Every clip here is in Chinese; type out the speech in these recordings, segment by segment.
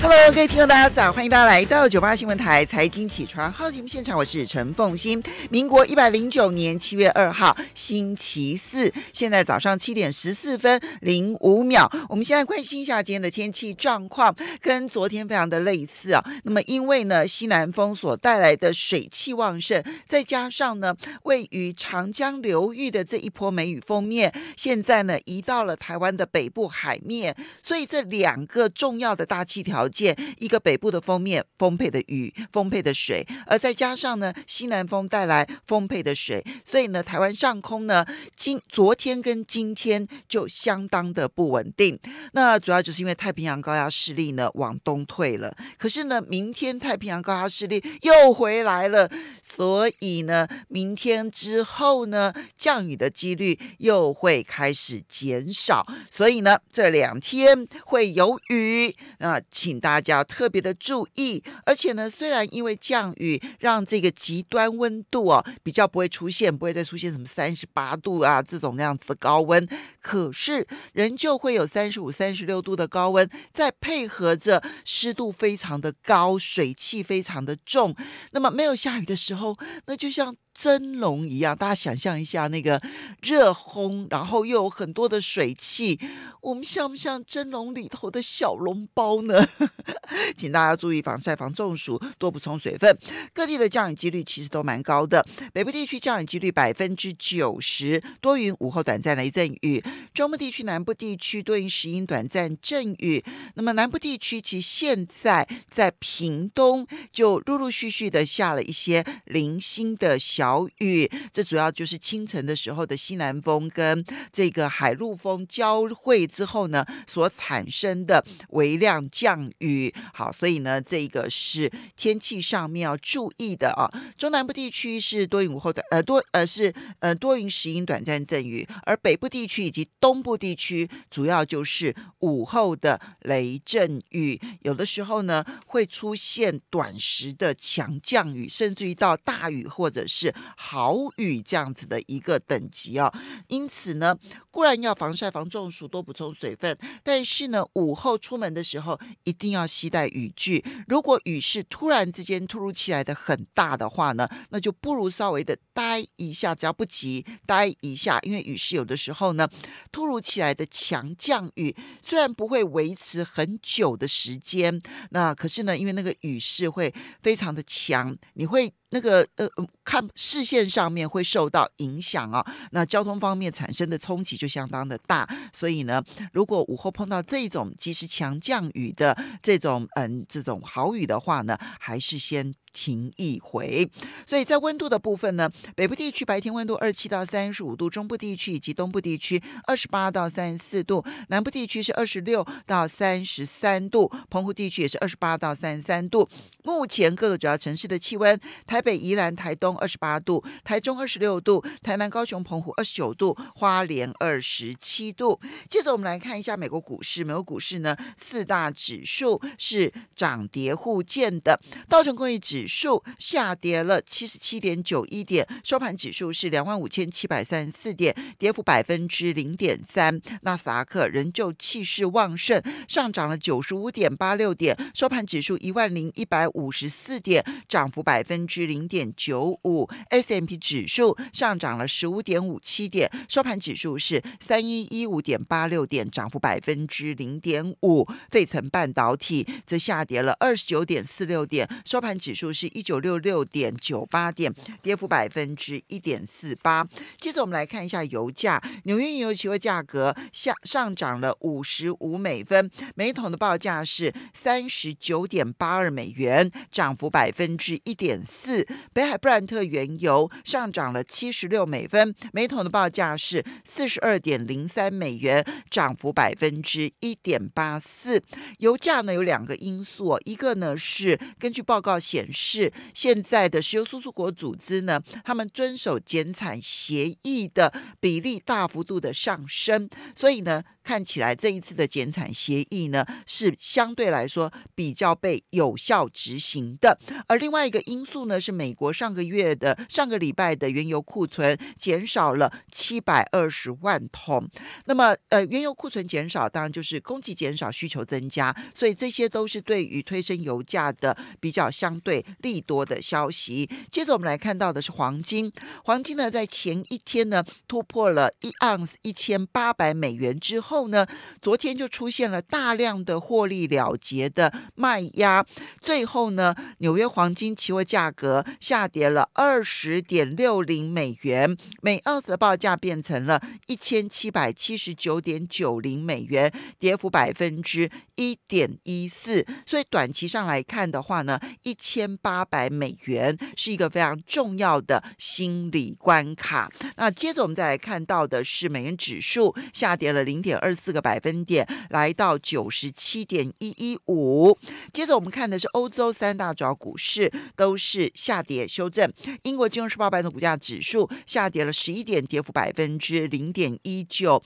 Hello，各位听众，大家早，欢迎大家来到九八新闻台财经起床号节目现场，我是陈凤欣。民国一百零九年七月二号，星期四，现在早上七点十四分零五秒。我们先来关心一下今天的天气状况，跟昨天非常的类似啊。那么因为呢，西南风所带来的水汽旺盛，再加上呢，位于长江流域的这一波梅雨封面，现在呢，移到了台湾的北部海面，所以这两个重要的大气条。见一个北部的封面，丰沛的雨，丰沛的水，而再加上呢西南风带来丰沛的水，所以呢台湾上空呢今昨天跟今天就相当的不稳定。那主要就是因为太平洋高压势力呢往东退了，可是呢明天太平洋高压势力又回来了，所以呢明天之后呢降雨的几率又会开始减少，所以呢这两天会有雨，啊请。大家特别的注意，而且呢，虽然因为降雨让这个极端温度哦比较不会出现，不会再出现什么三十八度啊这种那样子的高温，可是仍旧会有三十五、三十六度的高温，再配合着湿度非常的高，水汽非常的重，那么没有下雨的时候，那就像。蒸笼一样，大家想象一下那个热烘，然后又有很多的水汽，我们像不像蒸笼里头的小笼包呢？请大家注意防晒、防中暑，多补充水分。各地的降雨几率其实都蛮高的，北部地区降雨几率百分之九十，多云午后短暂雷阵雨；中部地区、南部地区多云时阴，短暂阵雨。那么南部地区其现在在屏东就陆陆续续的下了一些零星的小。小雨，这主要就是清晨的时候的西南风跟这个海陆风交汇之后呢所产生的微量降雨。好，所以呢，这个是天气上面要注意的啊。中南部地区是多云午后的呃多呃是呃多云时阴短暂阵雨，而北部地区以及东部地区主要就是午后的雷阵雨，有的时候呢会出现短时的强降雨，甚至于到大雨或者是。好雨这样子的一个等级哦，因此呢，固然要防晒、防中暑，多补充水分，但是呢，午后出门的时候一定要携带雨具。如果雨势突然之间、突如其来的很大的话呢，那就不如稍微的待一下，只要不急，待一下。因为雨势有的时候呢，突如其来的强降雨虽然不会维持很久的时间，那可是呢，因为那个雨势会非常的强，你会。那个呃，看视线上面会受到影响啊，那交通方面产生的冲击就相当的大，所以呢，如果午后碰到这种及时强降雨的这种嗯这种好雨的话呢，还是先。停一回，所以在温度的部分呢，北部地区白天温度二七到三十五度，中部地区以及东部地区二十八到三十四度，南部地区是二十六到三十三度，澎湖地区也是二十八到三十三度。目前各个主要城市的气温，台北、宜兰、台东二十八度，台中二十六度，台南、高雄、澎湖二十九度，花莲二十七度。接着我们来看一下美国股市，美国股市呢四大指数是涨跌互见的，道琼工业指数下跌了七十七点九一点，收盘指数是两万五千七百三十四点，跌幅百分之零点三。纳斯达克仍旧气势旺盛，上涨了九十五点八六点，收盘指数一万零一百五十四点，涨幅百分之零点九五。S M P 指数上涨了十五点五七点，收盘指数是三一一五点八六点，涨幅百分之零点五。费城半导体则下跌了二十九点四六点，收盘指数。是一九六六点九八点，跌幅百分之一点四八。接着我们来看一下油价，纽约原油期货价格下上涨了五十五美分，每桶的报价是三十九点八二美元，涨幅百分之一点四。北海布兰特原油上涨了七十六美分，每桶的报价是四十二点零三美元，涨幅百分之一点八四。油价呢有两个因素，一个呢是根据报告显示。是现在的石油输出国组织呢，他们遵守减产协议的比例大幅度的上升，所以呢。看起来这一次的减产协议呢，是相对来说比较被有效执行的。而另外一个因素呢，是美国上个月的上个礼拜的原油库存减少了七百二十万桶。那么，呃，原油库存减少，当然就是供给减少，需求增加，所以这些都是对于推升油价的比较相对利多的消息。接着我们来看到的是黄金，黄金呢在前一天呢突破了一盎司一千八百美元之后。后呢？昨天就出现了大量的获利了结的卖压，最后呢，纽约黄金期货价格下跌了二十点六零美元每盎司的报价，变成了一千七百七十九点九零美元，跌幅百分之一点一四。所以短期上来看的话呢，一千八百美元是一个非常重要的心理关卡。那接着我们再来看到的是美元指数下跌了零点二。二四个百分点，来到九十七点一一五。接着我们看的是欧洲三大主要股市都是下跌修正。英国金融时报版的股价指数下跌了十一点，跌幅百分之零点一九。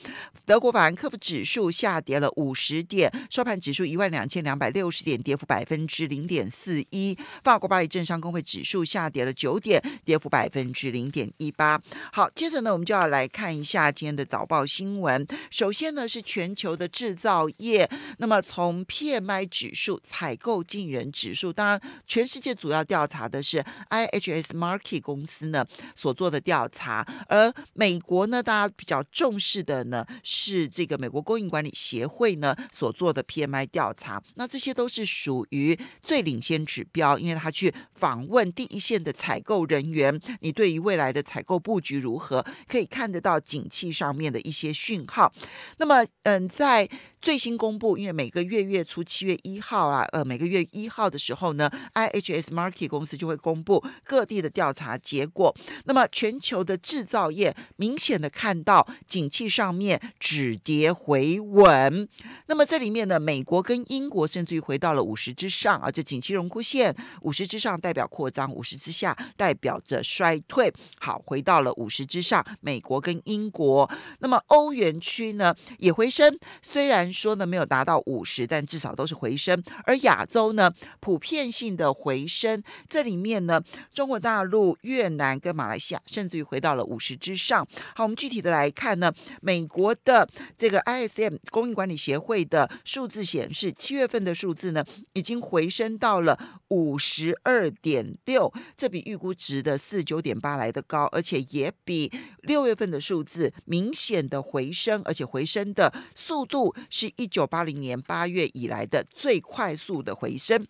德国法兰克福指数下跌了五十点，收盘指数一万两千两百六十点，跌幅百分之零点四一。法国巴黎政商工会指数下跌了九点，跌幅百分之零点一八。好，接着呢，我们就要来看一下今天的早报新闻。首先呢。是全球的制造业。那么，从 PMI 指数、采购进人指数，当然，全世界主要调查的是 IHS m a r k e t 公司呢所做的调查，而美国呢，大家比较重视的呢是这个美国供应管理协会呢所做的 PMI 调查。那这些都是属于最领先指标，因为他去访问第一线的采购人员，你对于未来的采购布局如何，可以看得到景气上面的一些讯号。那么，嗯，在。最新公布，因为每个月月初七月一号啊，呃，每个月一号的时候呢，IHS m a r k e t 公司就会公布各地的调查结果。那么全球的制造业明显的看到景气上面止跌回稳。那么这里面呢，美国跟英国甚至于回到了五十之上啊，这景气荣枯线五十之上代表扩张，五十之下代表着衰退。好，回到了五十之上，美国跟英国，那么欧元区呢也回升，虽然。说呢没有达到五十，但至少都是回升。而亚洲呢，普遍性的回升，这里面呢，中国大陆、越南跟马来西亚，甚至于回到了五十之上。好，我们具体的来看呢，美国的这个 ISM 供应管理协会的数字显示，七月份的数字呢，已经回升到了五十二点六，这比预估值的四九点八来的高，而且也比六月份的数字明显的回升，而且回升的速度。是一九八零年八月以来的最快速的回升。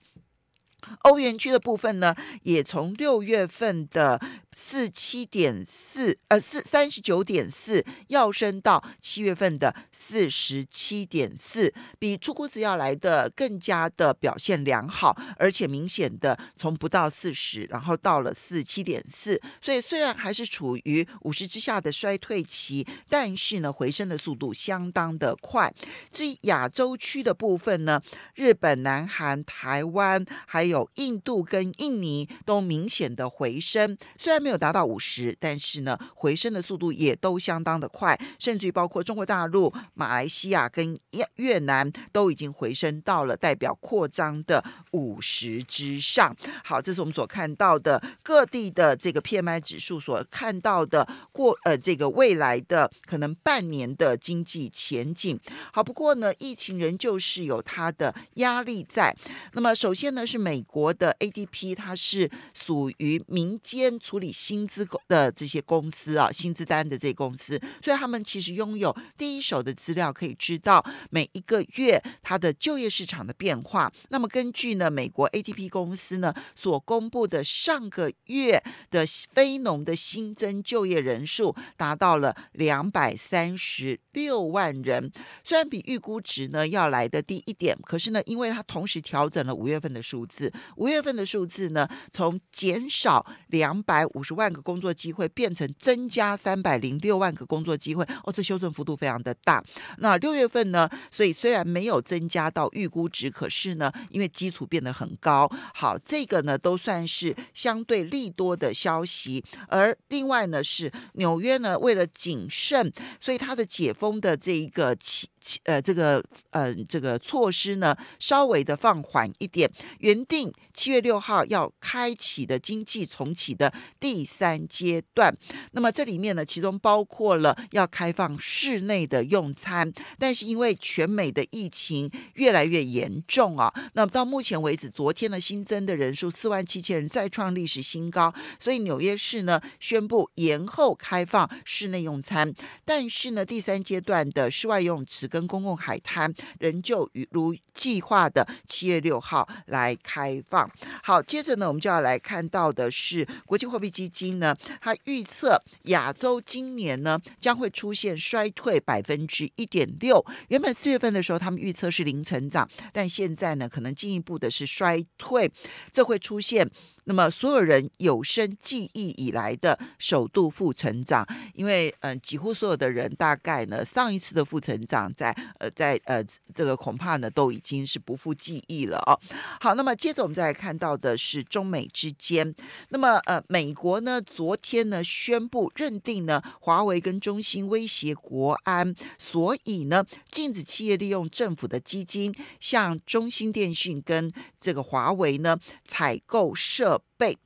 欧元区的部分呢，也从六月份的。四七点四，呃，四三十九点四，要升到七月份的四十七点四，比出库是要来的更加的表现良好，而且明显的从不到四十，然后到了四七点四，所以虽然还是处于五十之下的衰退期，但是呢，回升的速度相当的快。至于亚洲区的部分呢，日本、南韩、台湾，还有印度跟印尼都明显的回升，虽然。没有达到五十，但是呢，回升的速度也都相当的快，甚至于包括中国大陆、马来西亚跟越越南都已经回升到了代表扩张的。五十之上，好，这是我们所看到的各地的这个 PMI 指数所看到的过呃，这个未来的可能半年的经济前景。好，不过呢，疫情仍旧是有它的压力在。那么，首先呢，是美国的 ADP，它是属于民间处理薪资的这些公司啊，薪资单的这些公司，所以他们其实拥有第一手的资料，可以知道每一个月它的就业市场的变化。那么，根据呢？那美国 ATP 公司呢所公布的上个月的非农的新增就业人数达到了两百三十六万人，虽然比预估值呢要来的低一点，可是呢，因为它同时调整了五月份的数字，五月份的数字呢从减少两百五十万个工作机会变成增加三百零六万个工作机会，哦，这修正幅度非常的大。那六月份呢，所以虽然没有增加到预估值，可是呢，因为基础。变得很高，好，这个呢都算是相对利多的消息，而另外呢是纽约呢为了谨慎，所以它的解封的这一个期呃，这个呃，这个措施呢，稍微的放缓一点。原定七月六号要开启的经济重启的第三阶段，那么这里面呢，其中包括了要开放室内的用餐，但是因为全美的疫情越来越严重啊，那么到目前为止，昨天的新增的人数四万七千人，再创历史新高。所以纽约市呢，宣布延后开放室内用餐，但是呢，第三阶段的室外用池跟公共海滩仍旧如计划的七月六号来开放。好，接着呢，我们就要来看到的是国际货币基金呢，它预测亚洲今年呢将会出现衰退百分之一点六。原本四月份的时候，他们预测是零成长，但现在呢，可能进一步的是衰退。这会出现那么所有人有生记忆以来的首度负成长，因为嗯，几乎所有的人大概呢，上一次的负成长。在呃，在呃，这个恐怕呢，都已经是不复记忆了哦。好，那么接着我们再来看到的是中美之间，那么呃，美国呢昨天呢宣布认定呢，华为跟中兴威胁国安，所以呢，禁止企业利用政府的基金向中兴电讯跟这个华为呢采购设。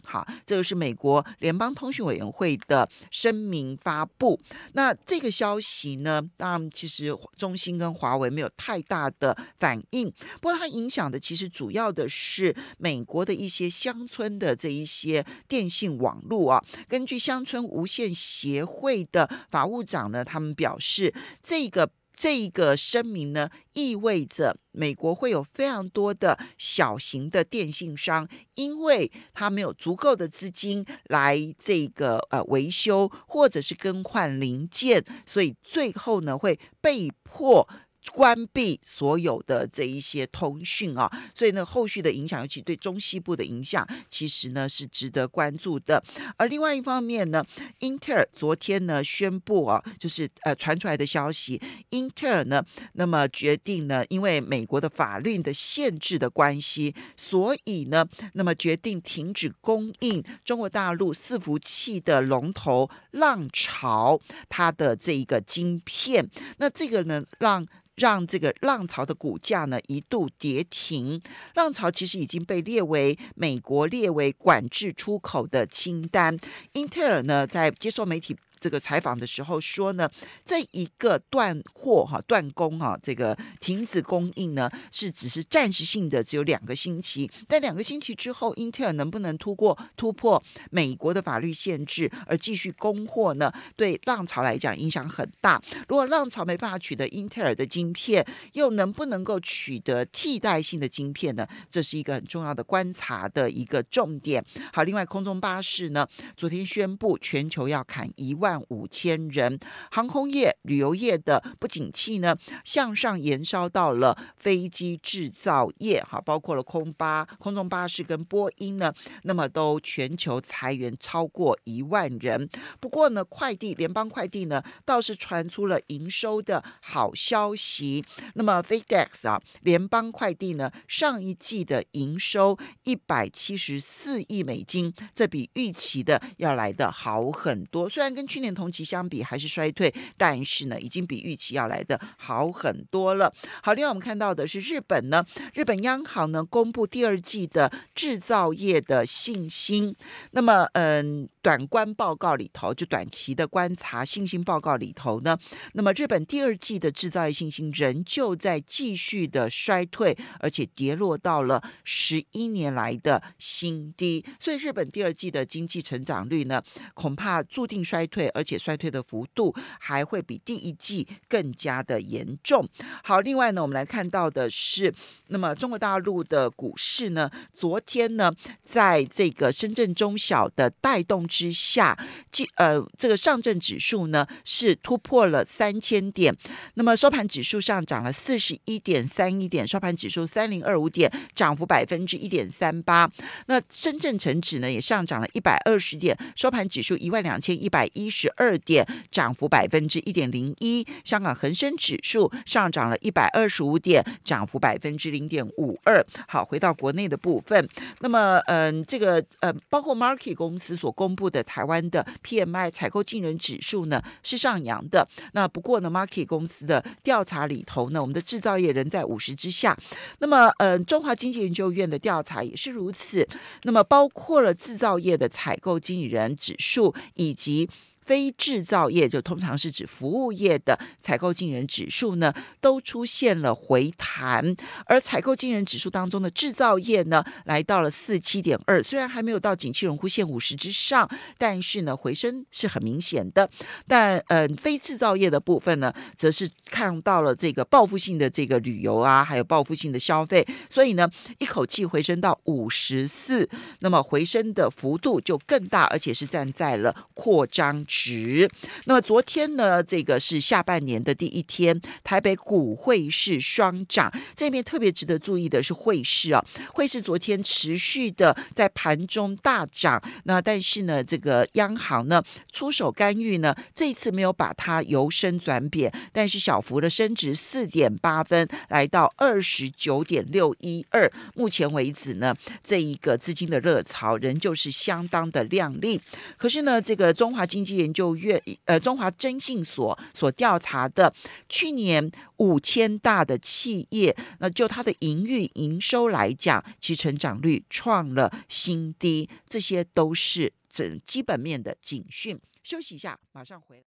好，这个是美国联邦通讯委员会的声明发布。那这个消息呢？当然，其实中兴跟华为没有太大的反应。不过，它影响的其实主要的是美国的一些乡村的这一些电信网络啊。根据乡村无线协会的法务长呢，他们表示这个。这一个声明呢，意味着美国会有非常多的小型的电信商，因为他没有足够的资金来这个呃维修或者是更换零件，所以最后呢会被迫。关闭所有的这一些通讯啊，所以呢，后续的影响，尤其对中西部的影响，其实呢是值得关注的。而另外一方面呢，英特尔昨天呢宣布啊，就是呃传出来的消息，英特尔呢，那么决定呢，因为美国的法律的限制的关系，所以呢，那么决定停止供应中国大陆伺服器的龙头浪潮它的这一个晶片。那这个呢，让让这个浪潮的股价呢一度跌停。浪潮其实已经被列为美国列为管制出口的清单。英特尔呢在接受媒体。这个采访的时候说呢，这一个断货哈、断供哈、这个停止供应呢，是只是暂时性的，只有两个星期。但两个星期之后，英特尔能不能突破突破美国的法律限制而继续供货呢？对浪潮来讲影响很大。如果浪潮没办法取得英特尔的晶片，又能不能够取得替代性的晶片呢？这是一个很重要的观察的一个重点。好，另外空中巴士呢，昨天宣布全球要砍一万。万五千人，航空业、旅游业的不景气呢，向上延烧到了飞机制造业，哈，包括了空巴、空中巴士跟波音呢，那么都全球裁员超过一万人。不过呢，快递联邦快递呢倒是传出了营收的好消息。那么 FedEx 啊，联邦快递呢，上一季的营收一百七十四亿美金，这比预期的要来的好很多。虽然跟去年同期相比还是衰退，但是呢，已经比预期要来的好很多了。好，另外我们看到的是日本呢，日本央行呢公布第二季的制造业的信心，那么嗯。短观报告里头，就短期的观察信心报告里头呢，那么日本第二季的制造业信心仍旧在继续的衰退，而且跌落到了十一年来的新低。所以日本第二季的经济成长率呢，恐怕注定衰退，而且衰退的幅度还会比第一季更加的严重。好，另外呢，我们来看到的是，那么中国大陆的股市呢，昨天呢，在这个深圳中小的带动。之下，即呃，这个上证指数呢是突破了三千点，那么收盘指数上涨了四十一点三一点，收盘指数三零二五点，涨幅百分之一点三八。那深圳成指呢也上涨了一百二十点，收盘指数一万两千一百一十二点，涨幅百分之一点零一。香港恒生指数上涨了一百二十五点，涨幅百分之零点五二。好，回到国内的部分，那么嗯，这个呃，包括 market 公司所公布。的台湾的 PMI 采购经理人指数呢是上扬的，那不过呢，Market 公司的调查里头呢，我们的制造业仍在五十之下。那么，呃，中华经济研究院的调查也是如此。那么，包括了制造业的采购经理人指数以及。非制造业就通常是指服务业的采购经人指数呢，都出现了回弹，而采购经人指数当中的制造业呢，来到了四七点二，虽然还没有到景气荣枯线五十之上，但是呢回升是很明显的。但呃，非制造业的部分呢，则是看到了这个报复性的这个旅游啊，还有报复性的消费，所以呢，一口气回升到五十四，那么回升的幅度就更大，而且是站在了扩张。十，那么昨天呢，这个是下半年的第一天，台北股汇市双涨。这边特别值得注意的是汇市啊，汇市昨天持续的在盘中大涨。那但是呢，这个央行呢出手干预呢，这一次没有把它由升转贬，但是小幅的升值四点八分，来到二十九点六一二。目前为止呢，这一个资金的热潮仍旧是相当的亮丽。可是呢，这个中华经济。研究院呃，中华征信所所调查的去年五千大的企业，那就它的营运营收来讲，其成长率创了新低，这些都是整基本面的警讯。休息一下，马上回。